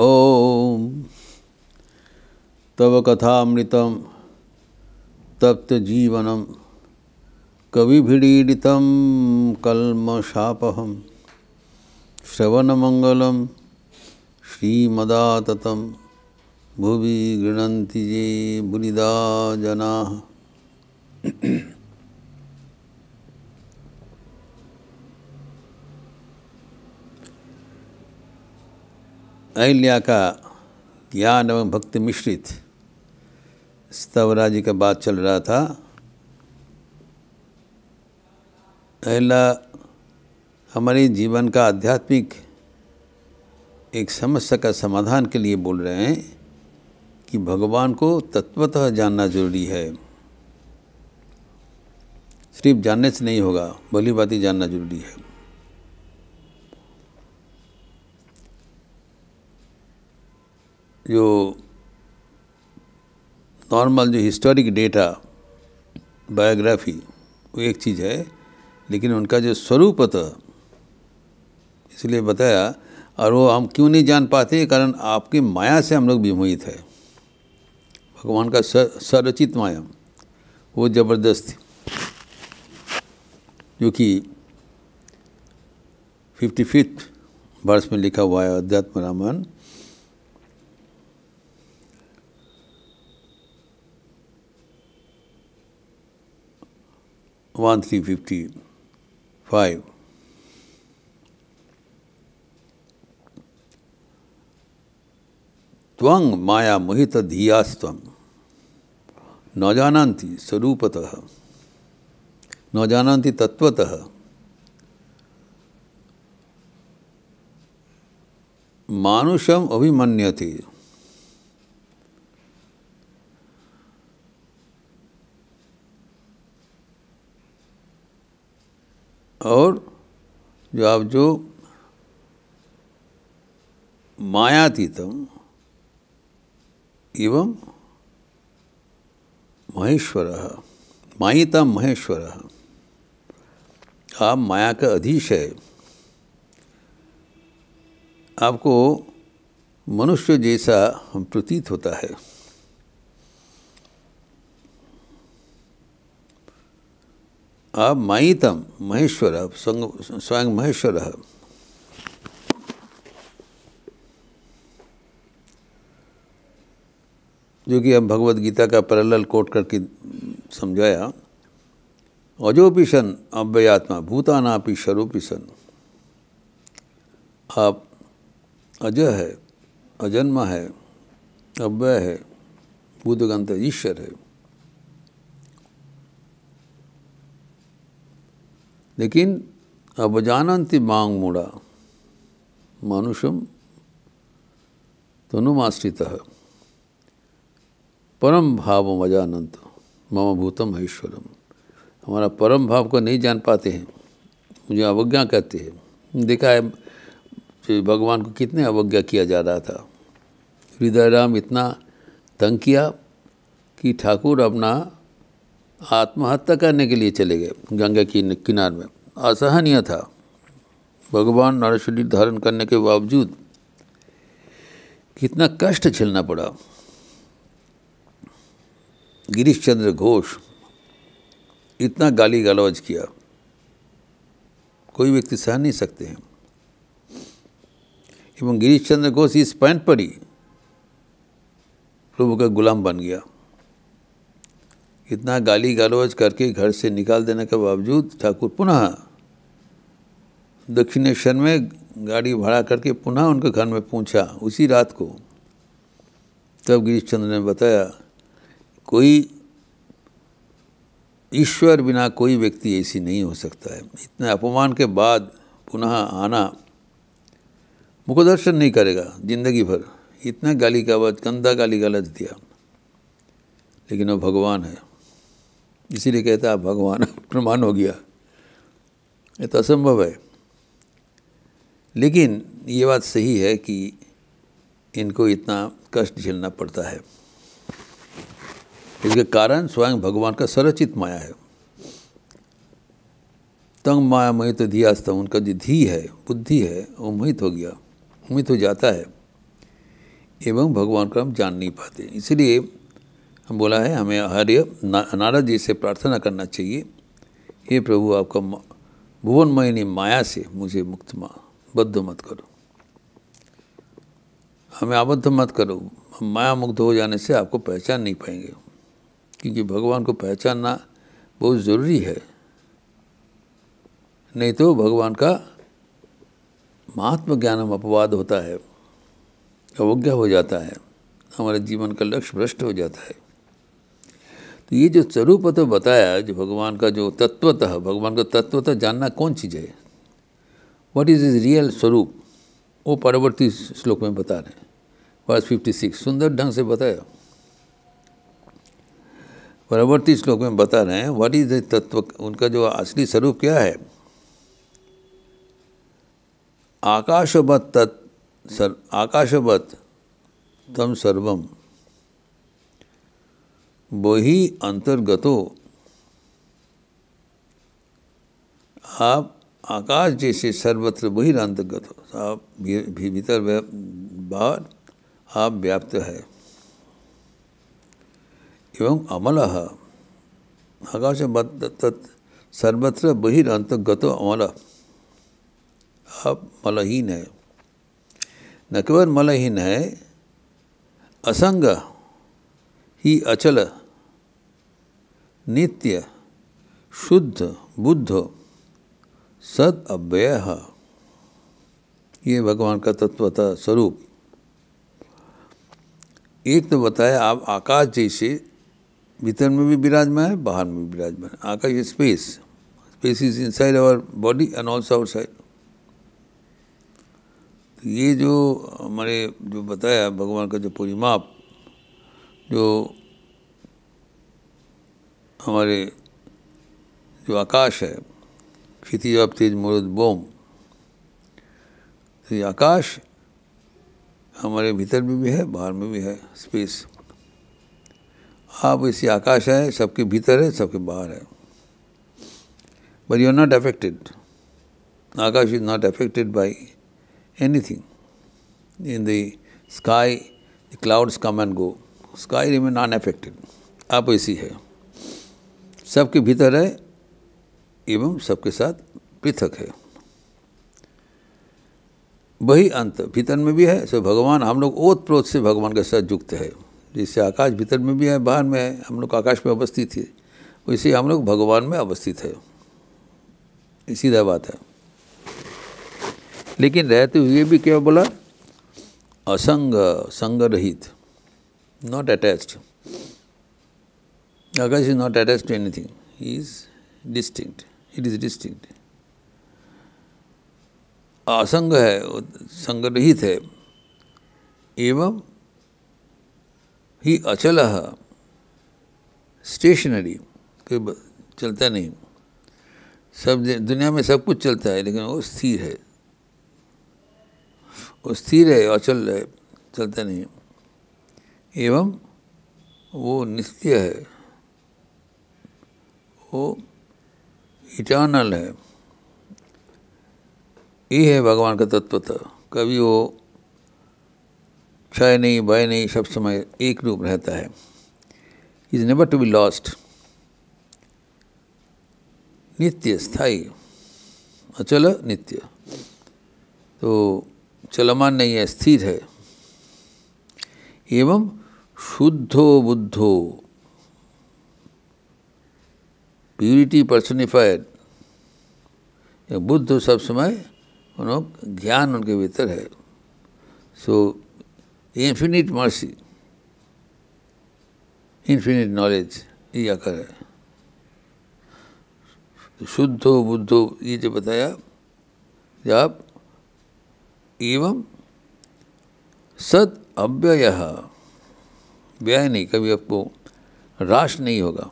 ओम तव कथामृतम तप्त जीवनम कविभिडीडित शापम श्रवणमंगल श्रीमदात भुवि गृणंति ये बुनिदा जना अहिल्या का ज्ञान एवं भक्ति मिश्रित स्तवरा जी का बात चल रहा था अहिल्या हमारे जीवन का आध्यात्मिक एक समस्या का समाधान के लिए बोल रहे हैं कि भगवान को तत्वतः जानना जरूरी है सिर्फ जानने से नहीं होगा भली बात ही जानना जरूरी है जो नॉर्मल जो हिस्टोरिक डेटा बायोग्राफी वो एक चीज़ है लेकिन उनका जो स्वरूप इसलिए बताया और वो हम क्यों नहीं जान पाते कारण आपकी माया से हम लोग विमोहित है भगवान का सरचित माया वो ज़बरदस्त जो कि फिफ्टी फिफ्थ वर्ष में लिखा हुआ है अध्यात्म रामायण 1355. माया मोहित धियास्तम न जानती स्वरूपतः न जानती तत्वतः मानुषम अभिमन्यते और जो आप जो मायातीतम एवं महेश्वर मायिता महेश्वर आप माया का अधीश है आपको मनुष्य जैसा प्रतीत होता है आप मयितम महेश्वर स्वयं महेश्वर जो कि हम भगवत गीता का पैरेलल कोट करके समझाया अजोपिशन अव्ययात्मा भूतानापि स्वरूपिशन आप अजय है अजन्मा है अव्यय है भूतगंत ईश्वर है लेकिन जानती मांग मुड़ा मानुषम तनुमाश्रित परम भाव अजानंत मम भूतम ऐश्वरम हमारा परम भाव को नहीं जान पाते हैं मुझे अवज्ञा कहते हैं देखा है भगवान को कितने अवज्ञा किया जा रहा था हृदय राम इतना तंग किया कि ठाकुर अपना आत्महत्या करने के लिए चले गए गंगा की किनार में असहनीय था भगवान नारायण धारण करने के बावजूद कितना कष्ट झेलना पड़ा गिरीश चंद्र घोष इतना गाली गलौज किया कोई व्यक्ति सह नहीं सकते हैं एवं गिरीश चंद्र घोष इस पॉइंट पर ही प्रभु का गुलाम बन गया इतना गाली गालोज करके घर से निकाल देने के बावजूद ठाकुर पुनः दक्षिणेश्वर में गाड़ी भाड़ा करके पुनः उनके घर में पूछा उसी रात को तब गिरीश चंद्र ने बताया कोई ईश्वर बिना कोई व्यक्ति ऐसी नहीं हो सकता है इतने अपमान के बाद पुनः आना मुखदर्शन नहीं करेगा जिंदगी भर इतना गाली का गंदा गाली गलत दिया लेकिन वो भगवान है इसीलिए कहता भगवान प्रमाण हो गया ये तो असंभव है लेकिन ये बात सही है कि इनको इतना कष्ट झेलना पड़ता है इसके कारण स्वयं भगवान का संरचित माया है तंग माया मोहित तो आस्था उनका जो धी है बुद्धि है वो मोहित हो गया मोहित हो जाता है एवं भगवान को हम जान नहीं पाते इसलिए बोला है हमें आर्य ना, नारद जी से प्रार्थना करना चाहिए हे प्रभु आपका भुवनमयनी माया से मुझे मुक्त माँ बद्ध मत करो हमें आबद्ध मत करो माया मुक्त हो जाने से आपको पहचान नहीं पाएंगे क्योंकि भगवान को पहचानना बहुत ज़रूरी है नहीं तो भगवान का महात्म ज्ञानम अपवाद होता है अवज्ञा हो जाता है हमारे जीवन का लक्ष्य भ्रष्ट हो जाता है तो ये जो स्वरूप तो बताया जो भगवान का जो तत्वतः भगवान का तत्वतः जानना कौन चीज़ है वट इज़ इज रियल स्वरूप वो परवर्ती श्लोक में बता रहे हैं वर्ष फिफ्टी सिक्स सुंदर ढंग से बताया परवर्ती श्लोक में बता रहे हैं वट इज तत्व उनका जो असली स्वरूप क्या है आकाशवत तत् आकाशवत तम सर्वम वही अंतर्गतो आप आकाश जैसे सर्वत्र वही अंतर्गत हो आप भीतर बाहर आप व्याप्त है एवं अमल आकाश तत् सर्वत्र अंतर्गत अमल आप मलहीन है न केवल मलहीन है असंग ही अचल नित्य शुद्ध बुद्ध सद अव्यय ये भगवान का तत्वता स्वरूप एक तो बताया आप आकाश जैसे भीतर में भी विराजमान है बाहर में भी विराजमान है akash is space space is inside our body and also side तो ये जो हमारे जो बताया भगवान का जो पूरी माप जो हमारे जो आकाश है क्षिति अब तेज मुरुद बोम तो ये आकाश हमारे भीतर में भी, है बाहर में भी है स्पेस आप इसी आकाश है सबके भीतर है सबके बाहर है but you are not affected akash is not affected by anything in the sky clouds come and go sky remain unaffected आप ऐसी है सबके भीतर है एवं सबके साथ पृथक है वही अंत भीतर में भी है सो भगवान हम लोग ओत प्रोत से भगवान के साथ युक्त है जैसे आकाश भीतर में भी है बाहर में है हम लोग आकाश में अवस्थित है वैसे हम लोग भगवान में अवस्थित है सीधा बात है लेकिन रहते हुए भी क्या बोला असंग संग रहित not attached Akash is not attached to anything, he is distinct, it is distinct. असंग है संग है एवं ही अचल स्टेशनरी कोई चलता नहीं सब दुनिया में सब कुछ चलता है लेकिन वो स्थिर है वो स्थिर है अचल है चलता नहीं एवं वो नित्य है वो इटर्नल है ये है भगवान का तत्वता कभी वो क्षय नहीं भय नहीं सब समय एक रूप रहता है is never to be lost नित्य स्थाई अचल नित्य तो चलमान नहीं है स्थिर है एवं शुद्धो बुद्धो प्यूरिटी पर्सनिफाइड बुद्ध सब समय उन्होंने ज्ञान उनके भीतर है so infinite mercy infinite knowledge ये आकर है तो शुद्ध हो बुद्ध हो ये जो बताया जब आप एवं सत अव्यय व्यय नहीं कभी आपको राश नहीं होगा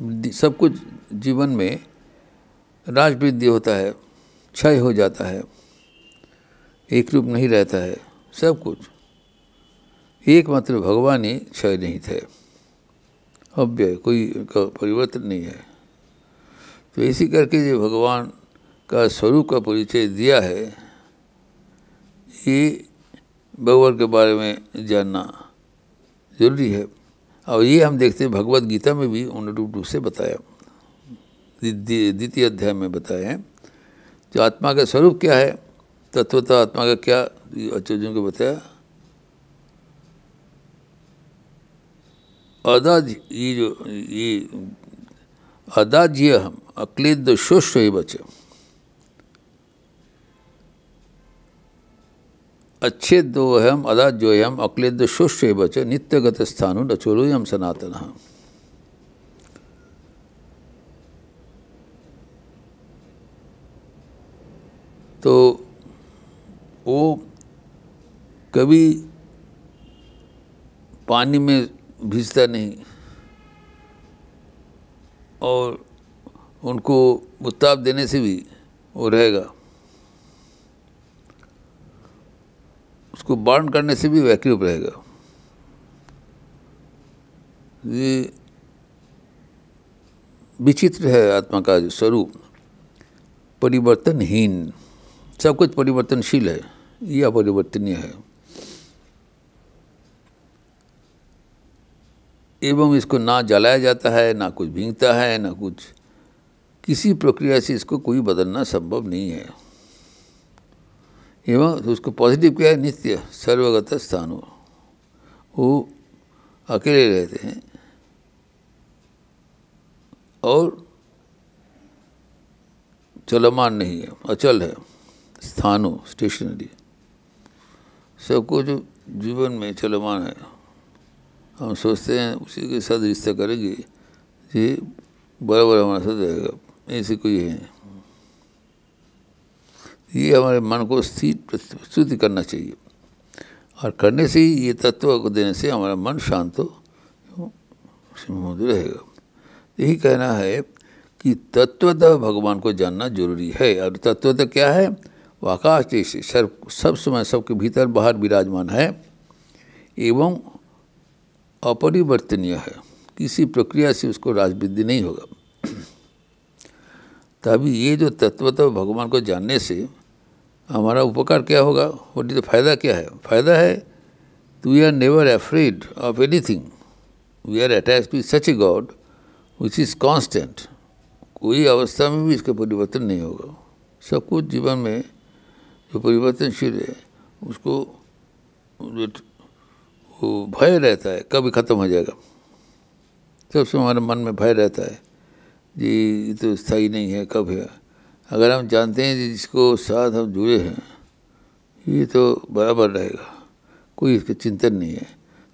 सब कुछ जीवन में राज वृद्धि होता है क्षय हो जाता है एक रूप नहीं रहता है सब कुछ एकमात्र भगवान ही क्षय नहीं थे अव्यय कोई का परिवर्तन नहीं है तो इसी करके जो भगवान का स्वरूप का परिचय दिया है ये भगवान के बारे में जानना जरूरी है और ये हम देखते हैं भगवत गीता में भी उन्होंने रूप रूप से बताया द्वितीय अध्याय में बताए हैं जो आत्मा का स्वरूप क्या है तत्वता आत्मा का क्या आचार्यों को बताया अदाज ये जो ये अदाज्य हम अक्लेद शोष बचे अच्छे दो अच्छेदोहम अदाद्योहम अक्लेद शुश्रेव च नित्यगत स्थानु हम सनातन हम तो वो कभी पानी में भिजता नहीं और उनको उत्ताप देने से भी वो रहेगा उसको बर्न करने से भी वैक्यूब रहेगा ये विचित्र है आत्मा का स्वरूप परिवर्तनहीन सब कुछ परिवर्तनशील है यह अपरिवर्तनीय है एवं इसको ना जलाया जाता है ना कुछ भींगता है ना कुछ किसी प्रक्रिया से इसको कोई बदलना संभव नहीं है एवं तो उसको पॉजिटिव क्या है नित्य सर्वगत स्थान वो अकेले रहते हैं और चलमान नहीं है अचल है स्थानों स्टेशनरी सबको जो जीवन में चलमान है हम सोचते हैं उसी के साथ रिश्ता करेंगे ये बराबर हमारे साथ रहेगा ऐसे कोई है ये हमारे मन को स्थिर प्रस्तुति करना चाहिए और करने से ही ये तत्व को देने से हमारा मन शांत हो रहेगा यही कहना है कि तत्वतः भगवान को जानना जरूरी है और तत्वतः क्या है वो आकाश जैसे सर्व सब समय सबके भीतर बाहर विराजमान है एवं अपरिवर्तनीय है किसी प्रक्रिया से उसको राजविद्धि नहीं होगा तो अभी ये जो तत्व तो भगवान को जानने से हमारा उपकार क्या होगा वट इज फायदा क्या है फायदा है तो we are never afraid of anything we are attach to such a god which is constant कोई अवस्था में भी इसका परिवर्तन नहीं होगा सब कुछ जीवन में जो परिवर्तनशील है उसको वो भय रहता है कभी ख़त्म हो जाएगा सबसे हमारे मन में भय रहता है जी तो स्थायी नहीं है कब है अगर हम जानते हैं जिसको साथ हम जुड़े हैं ये तो बराबर रहेगा कोई इसका चिंतन नहीं है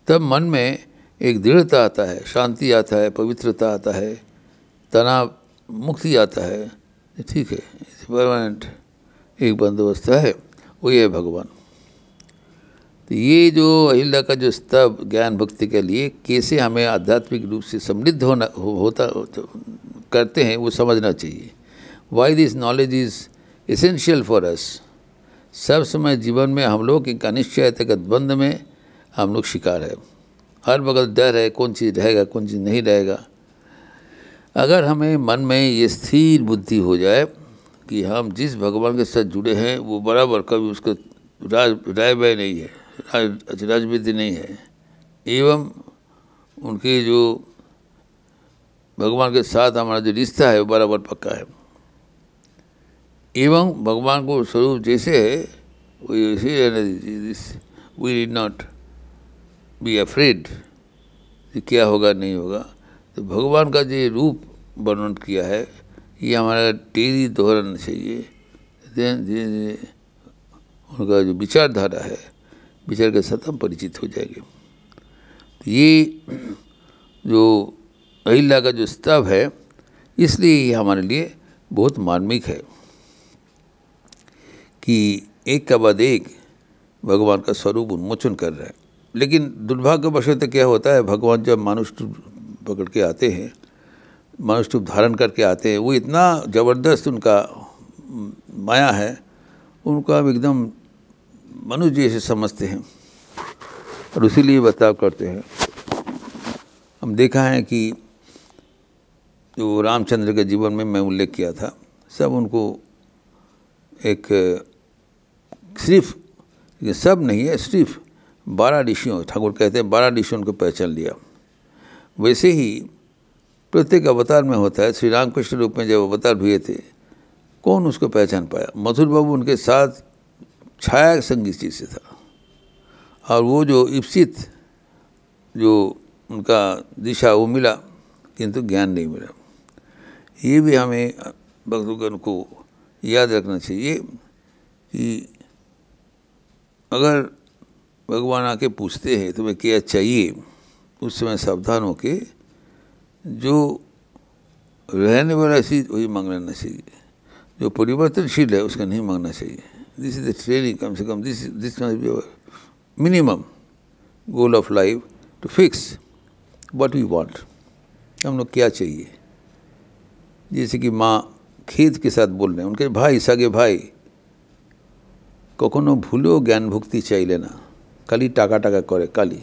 तब मन में एक दृढ़ता आता है शांति आता है पवित्रता आता है तनाव मुक्ति आता है ठीक है परमानेंट एक बंदोबस्त है वो ये है भगवान तो ये जो अहिल्या का जो स्तब ज्ञान भक्ति के लिए कैसे हमें आध्यात्मिक रूप से समृद्ध होना हो, होता हो, करते हैं वो समझना चाहिए why this knowledge is essential for us सब समय जीवन में हम लोग एक अनिश्चयता गदबंद में हम लोग शिकार है हर वक्त डर है कौन चीज़ रहेगा कौन चीज़ नहीं रहेगा अगर हमें मन में ये स्थिर बुद्धि हो जाए कि हम जिस भगवान के साथ जुड़े हैं वो बराबर कभी उसका राज राय वय नहीं है राज राजविधि नहीं है एवं उनके जो भगवान के साथ हमारा जो रिश्ता है वो बराबर पक्का है एवं भगवान को स्वरूप जैसे है we did not be afraid क्या होगा नहीं होगा तो भगवान का जो रूप वर्णन किया है ये हमारा टेरी दोहराना चाहिए देन धीरे धीरे उनका जो विचारधारा है विचार के साथ हम परिचित हो जाएंगे तो ये जो अहिल्ला का जो स्तव है इसलिए ये हमारे लिए बहुत मार्मिक है कि एक का बाद एक भगवान का स्वरूप उन्मोचन कर रहा है लेकिन तो क्या होता है भगवान जब मानुष पकड़ के आते हैं मानुष रूप धारण करके आते हैं वो इतना ज़बरदस्त उनका माया है उनको हम एकदम मनुष्य जैसे समझते हैं और उसीलिए बर्ताव करते हैं हम देखा है कि जो रामचंद्र के जीवन में मैं उल्लेख किया था सब उनको एक सिर्फ सब नहीं है सिर्फ बारह ऋषियों ठाकुर कहते हैं बारह ऋषियों उनको पहचान लिया वैसे ही प्रत्येक अवतार में होता है श्री रामकृष्ण रूप में जब अवतार हुए थे कौन उसको पहचान पाया मथुर बाबू उनके साथ छाया संगीत चीज से था और वो जो इप्सित जो उनका दिशा वो मिला किंतु ज्ञान नहीं मिला ये भी हमें भक्तगण को याद रखना चाहिए कि अगर भगवान आके पूछते हैं तुम्हें क्या चाहिए उस समय सावधान होके जो रहने वाला चीज वही मांग लेना चाहिए जो परिवर्तनशील है उसका नहीं मांगना चाहिए दिस इज द ट्रेनिंग कम से कम this this must be our minimum goal of life to fix what we want हम लोग क्या चाहिए जैसे कि माँ खेत के साथ बोल रहे हैं उनके भाई सगे भाई कखो ভুলেও ज्ञान भक्ति चाहले ना खाली टाका टाका करे काली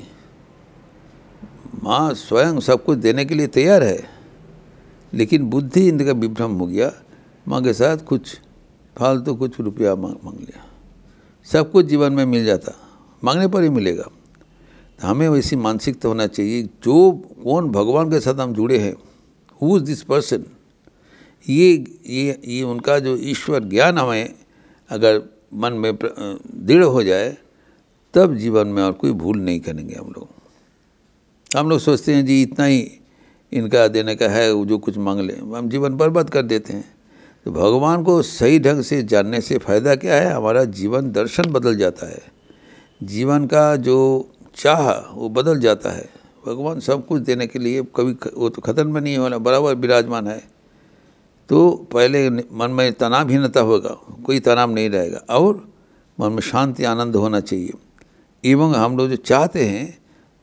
माँ स्वयं सब कुछ देने के लिए तैयार है लेकिन बुद्धि इनका विभ्रम हो गया माँ के साथ कुछ फालतू तो कुछ रुपया मांग लिया सब कुछ जीवन में मिल जाता मांगने पर ही मिलेगा तो हमें वैसी मानसिकता होना चाहिए जो कौन भगवान के साथ हम जुड़े हैं हु इज़ दिस पर्सन ये ये ये उनका जो ईश्वर ज्ञान हमें अगर मन में दृढ़ हो जाए तब जीवन में और कोई भूल नहीं करेंगे हम लोग हम लोग सोचते हैं जी इतना ही इनका देने का है जो कुछ मांग लें हम जीवन बर्बाद कर देते हैं तो भगवान को सही ढंग से जानने से फ़ायदा क्या है हमारा जीवन दर्शन बदल जाता है जीवन का जो चाह वो बदल जाता है भगवान सब कुछ देने के लिए कभी वो तो ख़त्म में नहीं होना बराबर विराजमान है तो पहले मन में तनावहीनता होगा कोई तनाव नहीं रहेगा और मन में शांति आनंद होना चाहिए एवं हम लोग जो चाहते हैं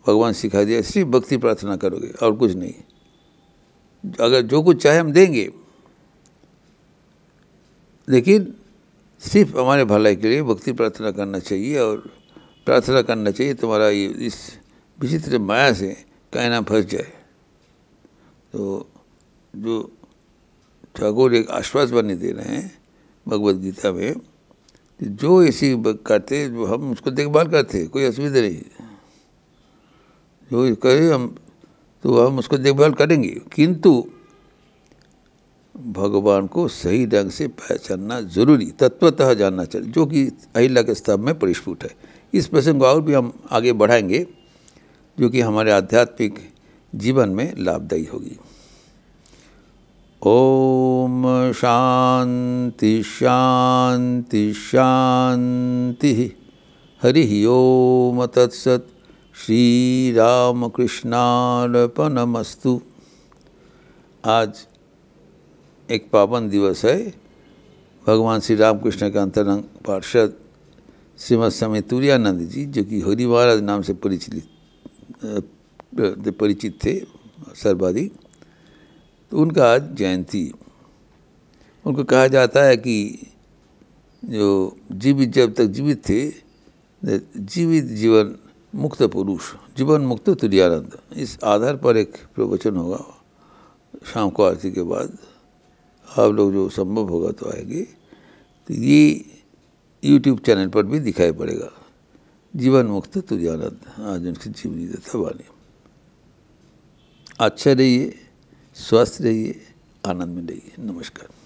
भगवान सिखा दिया सिर्फ भक्ति प्रार्थना करोगे और कुछ नहीं अगर जो कुछ चाहे हम देंगे लेकिन सिर्फ हमारे भलाई के लिए भक्ति प्रार्थना करना चाहिए और प्रार्थना करना चाहिए तुम्हारा ये इस विचित्र माया से कायना फंस जाए तो जो ठाकुर एक आश्वासन दे रहे हैं भगवत गीता में कि जो ऐसी करते जो हम उसको देखभाल करते कोई असुविधा नहीं जो करे हम तो हम उसको देखभाल करेंगे किंतु भगवान को सही ढंग से पहचानना जरूरी तत्वतः जानना चाहिए जो कि अहिल्ला के स्तंभ में परिस्फुट है इस प्रसंग को और भी हम आगे बढ़ाएंगे जो कि हमारे आध्यात्मिक जीवन में लाभदायी होगी ओम शांति शांति शांति हरि ओम तत्सत श्री राम कृष्णार्पणमस्तु आज एक पावन दिवस है भगवान श्री रामकृष्ण का अंतरंग पार्षद श्रीमद स्वामी तुरानंद जी जो कि हरि महाराज नाम से परिचित परिचित थे सर्वाधिक तो उनका आज जयंती उनको कहा जाता है कि जो जीवित जब तक जीवित थे जीवित जीवन मुक्त पुरुष जीवन मुक्त तुरानंद इस आधार पर एक प्रवचन होगा शाम को आरती के बाद आप लोग जो संभव होगा तो आएंगे तो ये यूट्यूब चैनल पर भी दिखाई पड़ेगा जीवन मुक्त तुरानंद आज उनकी जीवनी तथा वाणी अच्छा रहिए स्वस्थ रहिए आनंद में रहिए नमस्कार